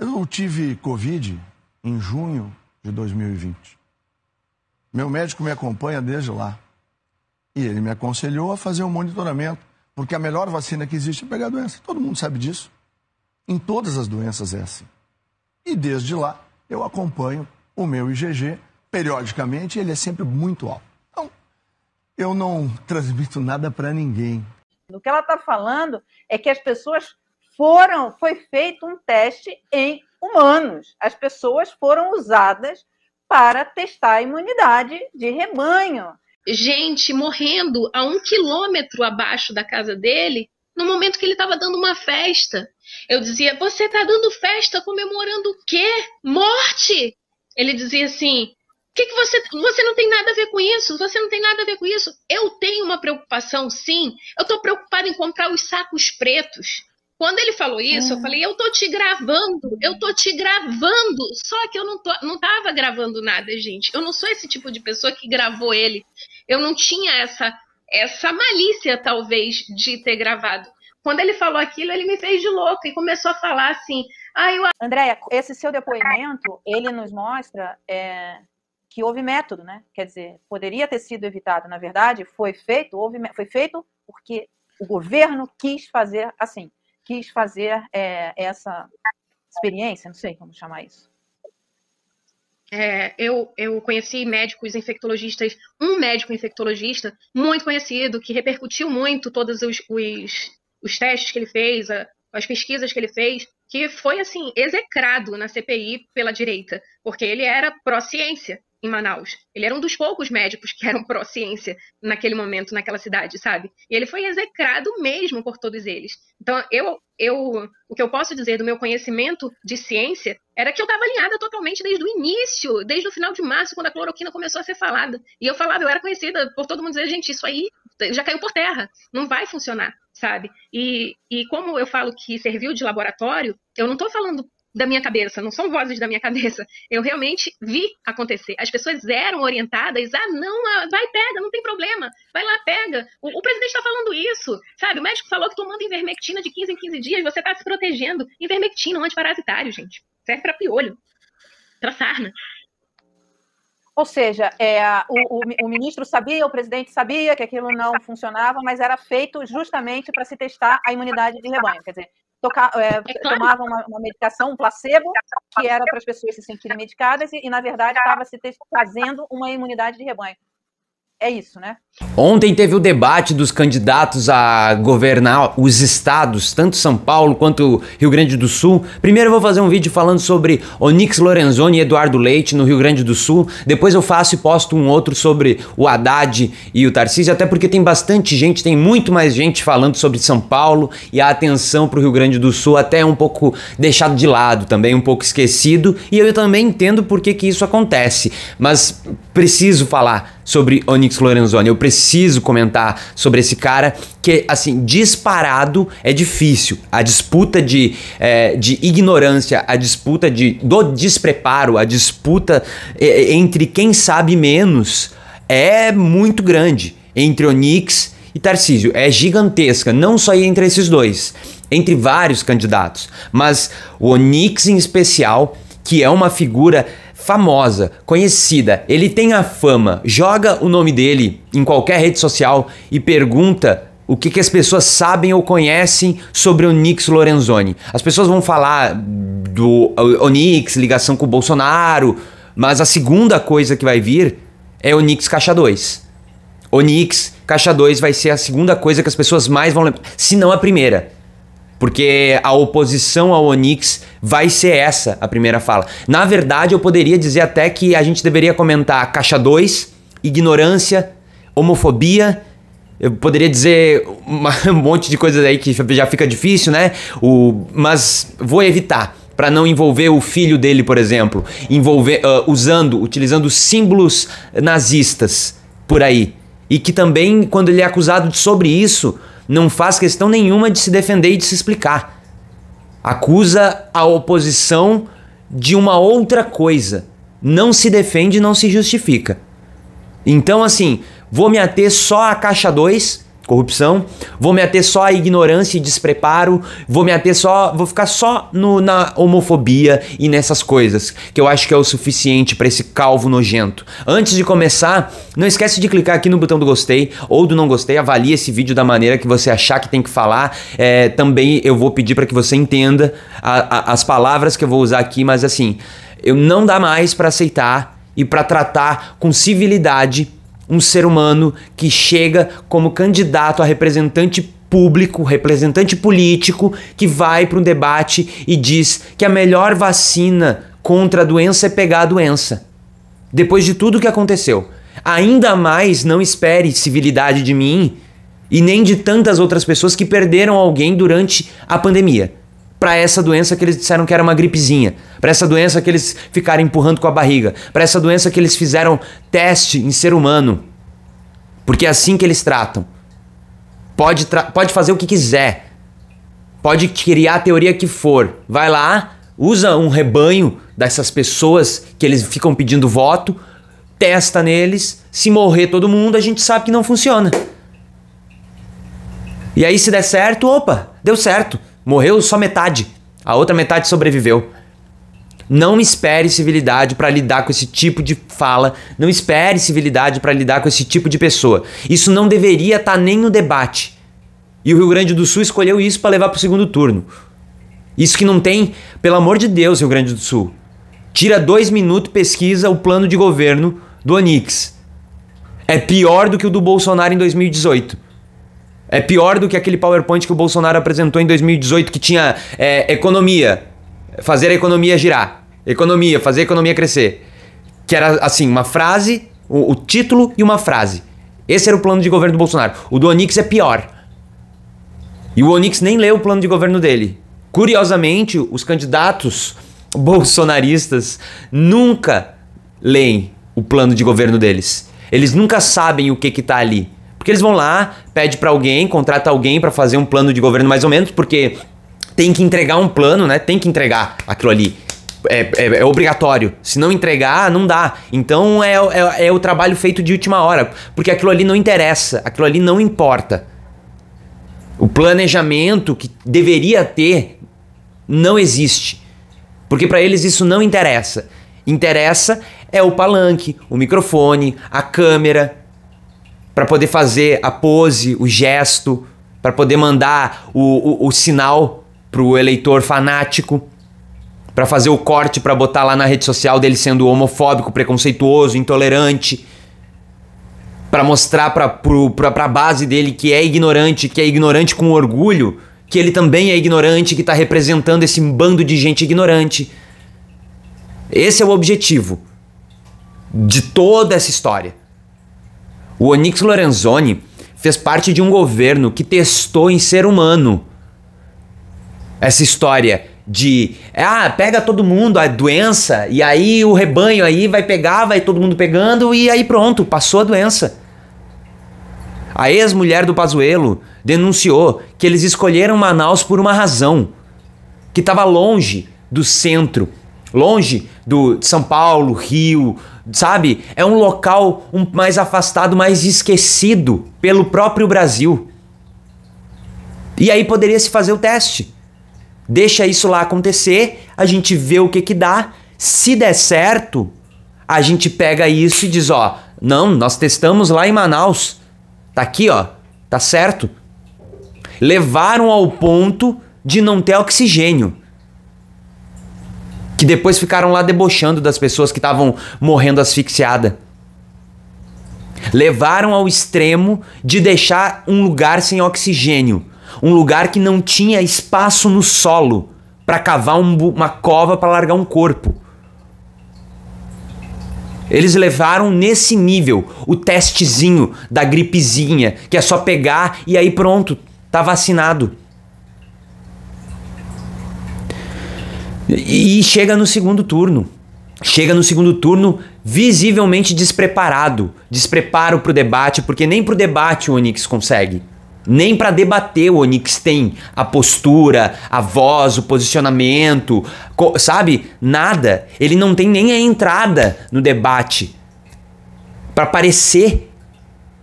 Eu tive Covid em junho de 2020. Meu médico me acompanha desde lá. E ele me aconselhou a fazer um monitoramento, porque a melhor vacina que existe é pegar a doença. Todo mundo sabe disso. Em todas as doenças é assim. E desde lá eu acompanho o meu IgG periodicamente, ele é sempre muito alto. Então, eu não transmito nada para ninguém. O que ela está falando é que as pessoas foram, foi feito um teste em humanos. As pessoas foram usadas para testar a imunidade de rebanho. Gente morrendo a um quilômetro abaixo da casa dele, no momento que ele estava dando uma festa. Eu dizia: Você está dando festa comemorando o quê? Morte! Ele dizia assim: que, que você. Você não tem nada a ver com isso, você não tem nada a ver com isso. Eu tenho uma preocupação, sim. Eu estou preocupada em comprar os sacos pretos. Quando ele falou isso, eu ah. falei, eu tô te gravando, eu tô te gravando, só que eu não, tô, não tava gravando nada, gente. Eu não sou esse tipo de pessoa que gravou ele. Eu não tinha essa, essa malícia, talvez, de ter gravado. Quando ele falou aquilo, ele me fez de louca e começou a falar assim. Ah, eu... Andréia, esse seu depoimento, ele nos mostra é, que houve método, né? Quer dizer, poderia ter sido evitado, na verdade, foi feito, houve, foi feito porque o governo quis fazer assim quis fazer é, essa experiência, não sei como chamar isso. É, eu, eu conheci médicos infectologistas, um médico infectologista muito conhecido, que repercutiu muito todos os, os, os testes que ele fez, as pesquisas que ele fez, que foi assim execrado na CPI pela direita, porque ele era pró-ciência em Manaus. Ele era um dos poucos médicos que eram pró-ciência naquele momento, naquela cidade, sabe? E ele foi execrado mesmo por todos eles. Então, eu, eu, o que eu posso dizer do meu conhecimento de ciência era que eu estava alinhada totalmente desde o início, desde o final de março, quando a cloroquina começou a ser falada. E eu falava, eu era conhecida por todo mundo dizer, gente, isso aí já caiu por terra, não vai funcionar, sabe? E, e como eu falo que serviu de laboratório, eu não estou falando da minha cabeça, não são vozes da minha cabeça. Eu realmente vi acontecer. As pessoas eram orientadas a não, vai, pega, não tem problema, vai lá, pega. O, o presidente está falando isso, sabe? O médico falou que tomando invermectina de 15 em 15 dias você está se protegendo. Invermectina, um antiparasitário, gente. Serve para piolho, para sarna. Ou seja, é, o, o, o, ministro sabia, o presidente sabia que aquilo não funcionava, mas era feito justamente para se testar a imunidade de rebanho. Quer dizer, toca, é, é tomavam uma, uma, medicação, um placebo, que era para as pessoas se sentirem medicadas, e, e na verdade estava se fazendo uma imunidade de rebanho é isso, né? Ontem teve o debate dos candidatos a governar os estados, tanto São Paulo quanto Rio Grande do Sul. Primeiro eu vou fazer um vídeo falando sobre Onyx Lorenzoni e Eduardo Leite no Rio Grande do Sul. Depois eu faço e posto um outro sobre o Haddad e o Tarcísio, até porque tem bastante gente, tem muito mais gente falando sobre São Paulo e a atenção para o Rio Grande do Sul até é um pouco deixado de lado também, um pouco esquecido. E eu também entendo por que, que isso acontece, mas preciso falar sobre Onyx Lorenzoni. Eu preciso comentar sobre esse cara que, assim, disparado é difícil. A disputa de, é, de ignorância, a disputa de, do despreparo, a disputa é, é, entre quem sabe menos é muito grande entre Onyx e Tarcísio. É gigantesca, não só entre esses dois, entre vários candidatos. Mas o Onyx em especial, que é uma figura famosa, conhecida, ele tem a fama, joga o nome dele em qualquer rede social e pergunta o que, que, as pessoas sabem ou conhecem sobre o Nix Lorenzoni. As pessoas vão falar do Onix, ligação com o Bolsonaro, mas a segunda coisa que vai vir é o Nix Caixa 2. Onix Caixa 2 vai ser a segunda coisa que as pessoas mais vão lembrar, se não a primeira. Porque a oposição ao Onix vai ser essa a primeira fala. Na verdade, eu poderia dizer até que a gente deveria comentar caixa 2, ignorância, homofobia. Eu poderia dizer uma, um monte de coisas aí que já fica difícil, né? O, mas vou evitar para não envolver o filho dele, por exemplo, envolver uh, usando, utilizando símbolos nazistas por aí. E que também quando ele é acusado de sobre isso, não faz questão nenhuma de se defender e de se explicar. Acusa a oposição de uma outra coisa. Não se defende, não se justifica. Então, assim, vou me ater só à caixa 2 corrupção, vou me ater só à ignorância e despreparo, vou me ater só, vou ficar só no, na homofobia e nessas coisas, que eu acho que é o suficiente para esse calvo nojento. Antes de começar, não esquece de clicar aqui no botão do gostei ou do não gostei, avalie esse vídeo da maneira que você achar que tem que falar. É, também eu vou pedir para que você entenda a, a, as palavras que eu vou usar aqui, mas assim, eu não dá mais para aceitar e para tratar com civilidade um ser humano que chega como candidato a representante público, representante político, que vai para um debate e diz que a melhor vacina contra a doença é pegar a doença. Depois de tudo o que aconteceu. Ainda mais não espere civilidade de mim e nem de tantas outras pessoas que perderam alguém durante a pandemia para essa doença que eles disseram que era uma gripezinha, para essa doença que eles ficaram empurrando com a barriga, para essa doença que eles fizeram teste em ser humano. Porque é assim que eles tratam. Pode, tra pode fazer o que quiser. Pode criar a teoria que for. Vai lá, usa um rebanho dessas pessoas que eles ficam pedindo voto, testa neles. Se morrer todo mundo, a gente sabe que não funciona. E aí, se der certo, opa, deu certo. Morreu só metade. A outra metade sobreviveu. Não espere civilidade para lidar com esse tipo de fala. Não espere civilidade para lidar com esse tipo de pessoa. Isso não deveria estar tá nem no debate. E o Rio Grande do Sul escolheu isso para levar para o segundo turno. Isso que não tem, pelo amor de Deus, Rio Grande do Sul. Tira dois minutos, e pesquisa o plano de governo do Onix. É pior do que o do Bolsonaro em 2018. É pior do que aquele PowerPoint que o Bolsonaro apresentou em 2018 que tinha é, economia, fazer a economia girar, economia, fazer a economia crescer, que era assim uma frase, o, o título e uma frase. Esse era o plano de governo do Bolsonaro. O do Onix é pior. E o Onix nem leu o plano de governo dele. Curiosamente, os candidatos bolsonaristas nunca leem o plano de governo deles. Eles nunca sabem o que está ali. Porque eles vão lá, pede para alguém, contrata alguém para fazer um plano de governo mais ou menos, porque tem que entregar um plano, né? Tem que entregar aquilo ali. É, é, é, obrigatório. Se não entregar, não dá. Então é, é, é o trabalho feito de última hora, porque aquilo ali não interessa, aquilo ali não importa. O planejamento que deveria ter não existe, porque para eles isso não interessa. Interessa é o palanque, o microfone, a câmera, para poder fazer a pose, o gesto, para poder mandar o, o, o sinal o eleitor fanático, para fazer o corte para botar lá na rede social dele sendo homofóbico, preconceituoso, intolerante, para mostrar para para base dele que é ignorante, que é ignorante com orgulho, que ele também é ignorante, que está representando esse bando de gente ignorante. Esse é o objetivo de toda essa história. O Onyx Lorenzoni fez parte de um governo que testou em ser humano essa história de ah, pega todo mundo a doença e aí o rebanho aí vai pegar, vai todo mundo pegando e aí pronto, passou a doença. A ex-mulher do Pazuello denunciou que eles escolheram Manaus por uma razão, que estava longe do centro, longe do São Paulo, Rio, sabe? É um local um, mais afastado, mais esquecido pelo próprio Brasil. E aí poderia se fazer o teste. Deixa isso lá acontecer, a gente vê o que que dá. Se der certo, a gente pega isso e diz, ó, não, nós testamos lá em Manaus. Tá aqui, ó. Tá certo. Levaram ao ponto de não ter oxigênio que depois ficaram lá debochando das pessoas que estavam morrendo asfixiada. Levaram ao extremo de deixar um lugar sem oxigênio, um lugar que não tinha espaço no solo para cavar um, uma cova para largar um corpo. Eles levaram nesse nível o testezinho da gripezinha, que é só pegar e aí pronto, tá vacinado. E chega no segundo turno. Chega no segundo turno visivelmente despreparado, despreparo para o debate, porque nem para o debate o Onix consegue. Nem para debater o Onix tem a postura, a voz, o posicionamento, sabe? Nada. Ele não tem nem a entrada no debate para parecer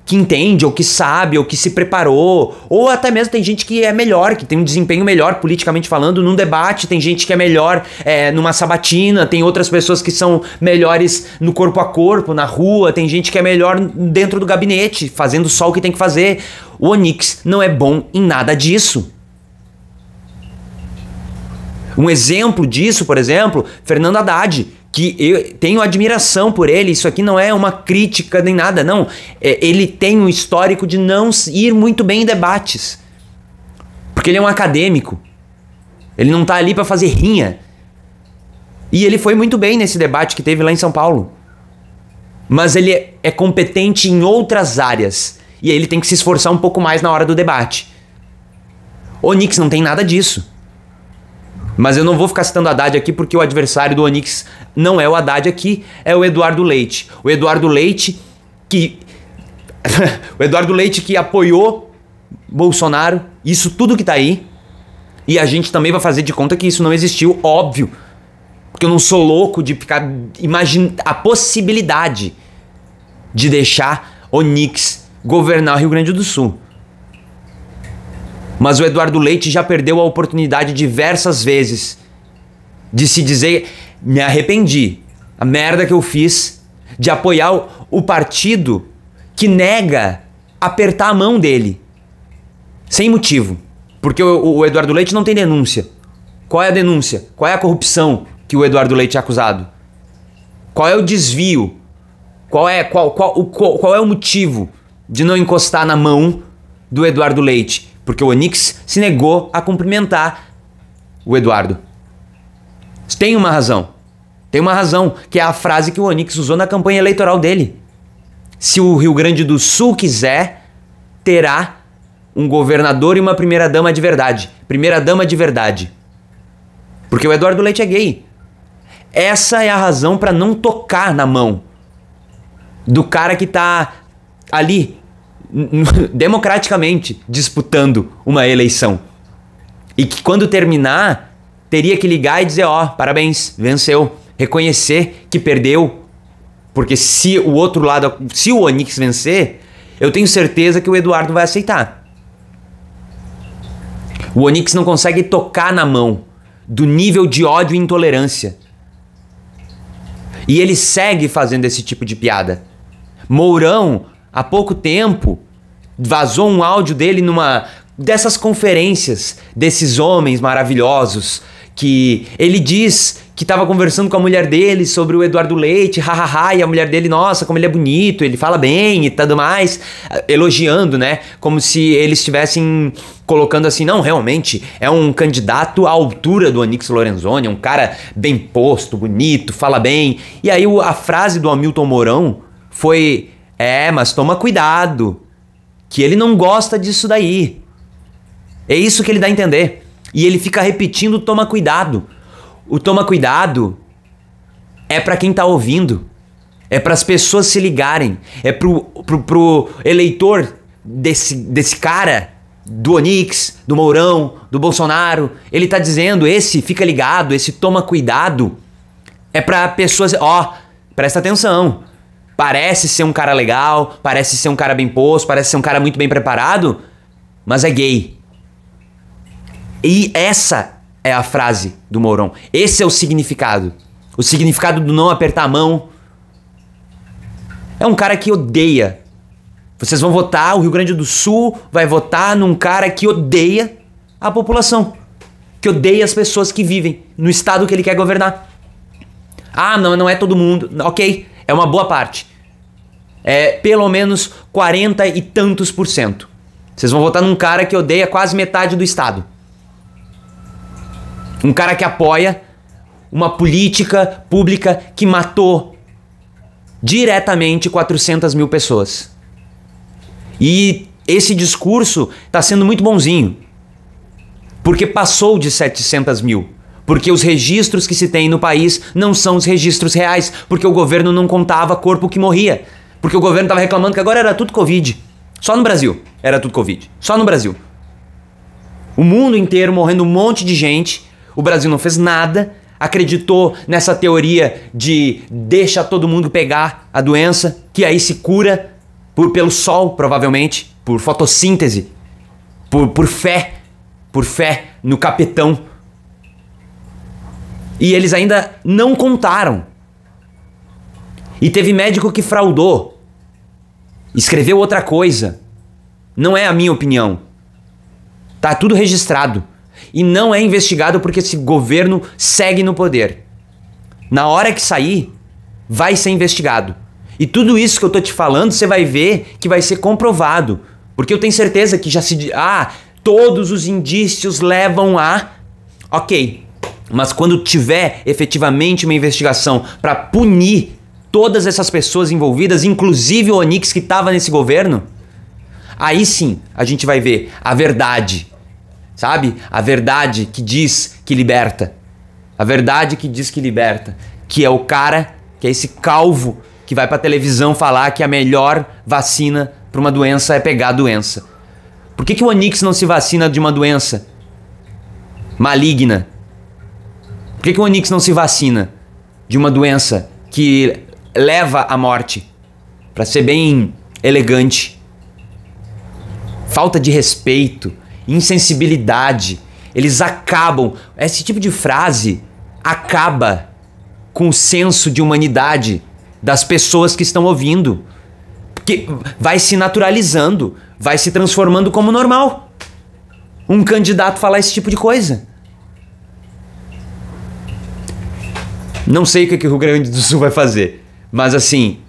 que entende, ou que sabe, ou que se preparou, ou até mesmo tem gente que é melhor, que tem um desempenho melhor politicamente falando num debate, tem gente que é melhor é, numa sabatina, tem outras pessoas que são melhores no corpo a corpo, na rua, tem gente que é melhor dentro do gabinete, fazendo só o que tem que fazer. O Onix não é bom em nada disso. Um exemplo disso, por exemplo, Fernando Haddad, que eu tenho admiração por ele. Isso aqui não é uma crítica nem nada, não. É, ele tem um histórico de não ir muito bem em debates. Porque ele é um acadêmico. Ele não tá ali para fazer rinha. E ele foi muito bem nesse debate que teve lá em São Paulo. Mas ele é, é competente em outras áreas. E aí ele tem que se esforçar um pouco mais na hora do debate. O Nix não tem nada disso. Mas eu não vou ficar citando Haddad aqui porque o adversário do Onix não é o Haddad aqui, é o Eduardo Leite. O Eduardo Leite que. o Eduardo Leite que apoiou Bolsonaro, isso tudo que tá aí. E a gente também vai fazer de conta que isso não existiu, óbvio. Porque eu não sou louco de ficar Imagina a possibilidade de deixar Onix governar o Rio Grande do Sul. Mas o Eduardo Leite já perdeu a oportunidade diversas vezes de se dizer: me arrependi, a merda que eu fiz, de apoiar o, o partido que nega apertar a mão dele. Sem motivo. Porque o, o, Eduardo Leite não tem denúncia. Qual é a denúncia? Qual é a corrupção que o Eduardo Leite é acusado? Qual é o desvio? Qual é, qual, qual, o, qual, qual é o motivo de não encostar na mão do Eduardo Leite? porque o Onyx se negou a cumprimentar o Eduardo. Tem uma razão. Tem uma razão, que é a frase que o Onyx usou na campanha eleitoral dele. Se o Rio Grande do Sul quiser, terá um governador e uma primeira-dama de verdade. Primeira-dama de verdade. Porque o Eduardo Leite é gay. Essa é a razão para não tocar na mão do cara que tá ali democraticamente disputando uma eleição. E que quando terminar, teria que ligar e dizer: ó, oh, parabéns, venceu. Reconhecer que perdeu. Porque se o outro lado, se o Onix vencer, eu tenho certeza que o Eduardo vai aceitar. O Onix não consegue tocar na mão do nível de ódio e intolerância. E ele segue fazendo esse tipo de piada. Mourão Há pouco tempo vazou um áudio dele numa dessas conferências desses homens maravilhosos que ele diz que estava conversando com a mulher dele sobre o Eduardo Leite, hahaha, e a mulher dele, nossa, como ele é bonito, ele fala bem e tudo mais, elogiando, né? Como se eles estivessem colocando assim, não, realmente é um candidato à altura do Anix Lorenzoni, é um cara bem posto, bonito, fala bem. E aí a frase do Hamilton Mourão foi é, mas toma cuidado, que ele não gosta disso daí. É isso que ele dá a entender. E ele fica repetindo toma cuidado. O toma cuidado é para quem tá ouvindo. É para as pessoas se ligarem. É pro, pro, pro eleitor desse, desse cara, do Onix, do Mourão, do Bolsonaro. Ele tá dizendo: esse fica ligado, esse toma cuidado. É para pessoas. Ó, presta atenção parece ser um cara legal, parece ser um cara bem posto, parece ser um cara muito bem preparado, mas é gay. E essa é a frase do Mourão. Esse é o significado. O significado do não apertar a mão. É um cara que odeia. Vocês vão votar, o Rio Grande do Sul vai votar num cara que odeia a população. Que odeia as pessoas que vivem no estado que ele quer governar. Ah, não, não é todo mundo. Ok. É uma boa parte. É pelo menos 40 e tantos por cento. Vocês vão votar num cara que odeia quase metade do Estado. Um cara que apoia uma política pública que matou diretamente 400 mil pessoas. E esse discurso está sendo muito bonzinho, porque passou de 700 mil porque os registros que se tem no país não são os registros reais, porque o governo não contava corpo que morria, porque o governo estava reclamando que agora era tudo Covid. Só no Brasil era tudo Covid. Só no Brasil. O mundo inteiro morrendo um monte de gente, o Brasil não fez nada, acreditou nessa teoria de deixa todo mundo pegar a doença, que aí se cura por, pelo sol, provavelmente, por fotossíntese, por, por fé, por fé no capitão e eles ainda não contaram. E teve médico que fraudou. Escreveu outra coisa. Não é a minha opinião. Tá tudo registrado. E não é investigado porque esse governo segue no poder. Na hora que sair, vai ser investigado. E tudo isso que eu tô te falando, você vai ver que vai ser comprovado. Porque eu tenho certeza que já se. Ah, todos os indícios levam a. Ok, mas quando tiver efetivamente uma investigação para punir todas essas pessoas envolvidas, inclusive o Onix que estava nesse governo, aí sim a gente vai ver a verdade, sabe? A verdade que diz que liberta. A verdade que diz que liberta. Que é o cara, que é esse calvo que vai pra televisão falar que a melhor vacina para uma doença é pegar a doença. Por que, que o Onix não se vacina de uma doença maligna? que, que o Onix não se vacina de uma doença que leva à morte? Para ser bem elegante. Falta de respeito, insensibilidade. Eles acabam. Esse tipo de frase acaba com o senso de humanidade das pessoas que estão ouvindo. Porque vai se naturalizando, vai se transformando como normal. Um candidato falar esse tipo de coisa. Não sei o que, é que o Rio Grande do Sul vai fazer, mas assim,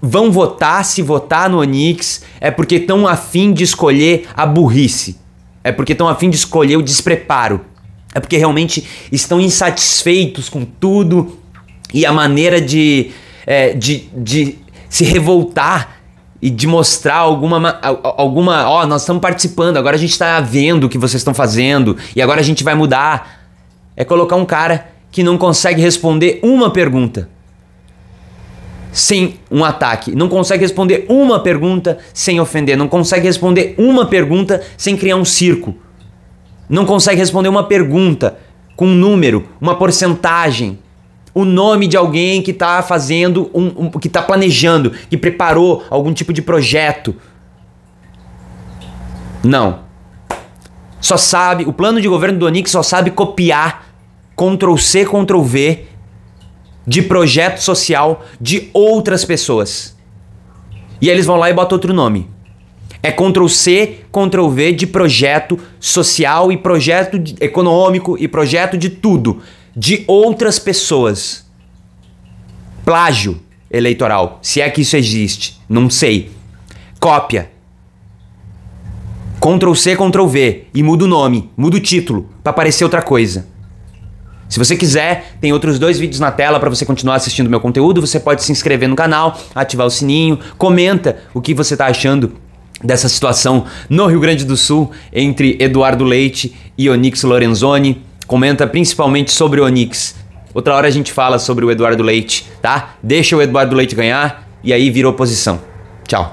vão votar, se votar no Onix, é porque estão afim de escolher a burrice. É porque estão afim de escolher o despreparo. É porque realmente estão insatisfeitos com tudo e a maneira de, é, de, de se revoltar e de mostrar alguma. alguma ó, nós estamos participando, agora a gente está vendo o que vocês estão fazendo e agora a gente vai mudar. É colocar um cara que não consegue responder uma pergunta sem um ataque, não consegue responder uma pergunta sem ofender, não consegue responder uma pergunta sem criar um circo, não consegue responder uma pergunta com um número, uma porcentagem, o nome de alguém que está fazendo, um, um que está planejando, que preparou algum tipo de projeto. Não. Só sabe, o plano de governo do Onix só sabe copiar Ctrl C, Ctrl V de projeto social de outras pessoas. E eles vão lá e botam outro nome. É Ctrl C, Ctrl V de projeto social e projeto econômico e projeto de tudo de outras pessoas. Plágio eleitoral, se é que isso existe, não sei. Cópia. Ctrl C, Ctrl V e muda o nome, muda o título para aparecer outra coisa. Se você quiser, tem outros dois vídeos na tela para você continuar assistindo meu conteúdo. Você pode se inscrever no canal, ativar o sininho, comenta o que você está achando dessa situação no Rio Grande do Sul entre Eduardo Leite e Onix Lorenzoni. Comenta principalmente sobre o Onix. Outra hora a gente fala sobre o Eduardo Leite, tá? Deixa o Eduardo Leite ganhar e aí vira oposição. Tchau.